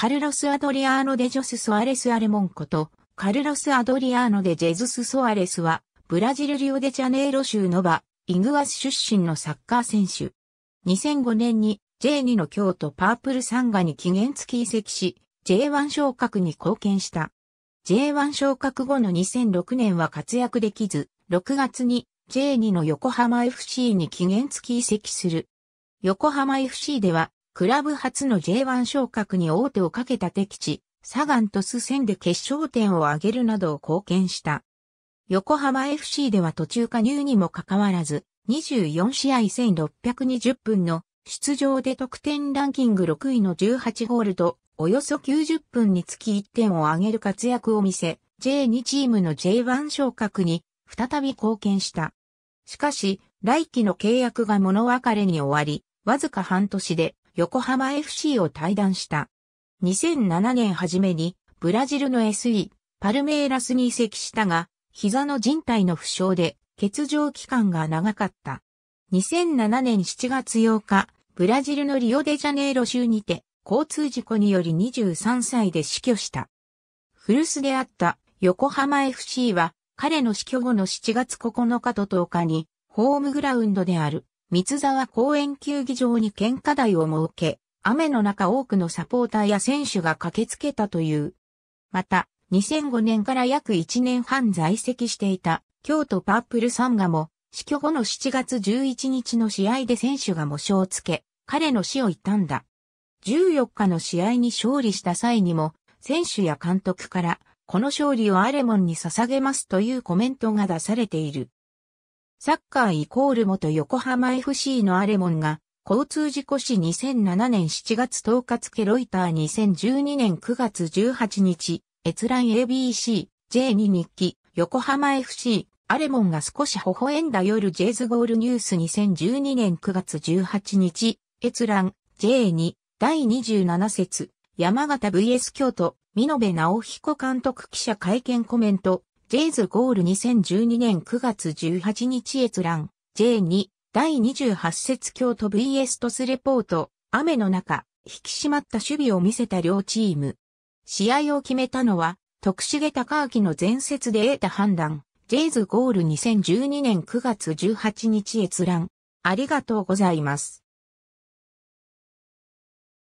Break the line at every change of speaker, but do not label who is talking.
カルロス・アドリアーノ・デ・ジョス・ソアレス・アレモンこと、カルロス・アドリアーノ・デ・ジェズス・ソアレスは、ブラジル・リオデ・ジャネイロ州のバ、イグアス出身のサッカー選手。2005年に J2 の京都パープルサンガに期限付き移籍し、J1 昇格に貢献した。J1 昇格後の2006年は活躍できず、6月に J2 の横浜 FC に期限付き移籍する。横浜 FC ではクラブ初の J1 昇格に王手をかけた敵地、サガンとス戦で決勝点を挙げるなどを貢献した。横浜 FC では途中加入にもかかわらず、24試合1620分の出場で得点ランキング6位の18ゴールと、およそ90分につき1点を挙げる活躍を見せ、J2 チームの J1 昇格に再び貢献した。しかし、来季の契約が物別れに終わり、わずか半年で横浜 FC を退団した。2007年初めにブラジルの SE、パルメイラスに移籍したが、膝の人体の負傷で欠場期間が長かった。2007年7月8日、ブラジルのリオデジャネイロ州にて、交通事故により23歳で死去した。古巣であった横浜 FC は、彼の死去後の7月9日と10日に、ホームグラウンドである三沢公園球技場に献花台を設け、雨の中多くのサポーターや選手が駆けつけたという。また、2005年から約1年半在籍していた京都パープルサンガも死去後の7月11日の試合で選手が模章をつけ、彼の死を悼んだ。14日の試合に勝利した際にも、選手や監督から、この勝利をアレモンに捧げますというコメントが出されている。サッカーイコール元横浜 FC のアレモンが、交通事故死2007年7月10日付ロイター2012年9月18日、閲覧 ABC、J2 日記、横浜 FC、アレモンが少し微笑んだ夜ジイズゴールニュース2012年9月18日、閲覧 J2 第27節、山形 VS 京都、美延直彦監督記者会見コメント、ジェイズゴール2012年9月18日閲覧 J2 第28節京都 VS トスレポート雨の中引き締まった守備を見せた両チーム。試合を決めたのは徳重高明の前節で得た判断ジェイズゴール2012年9月18日閲覧ありがとうございます。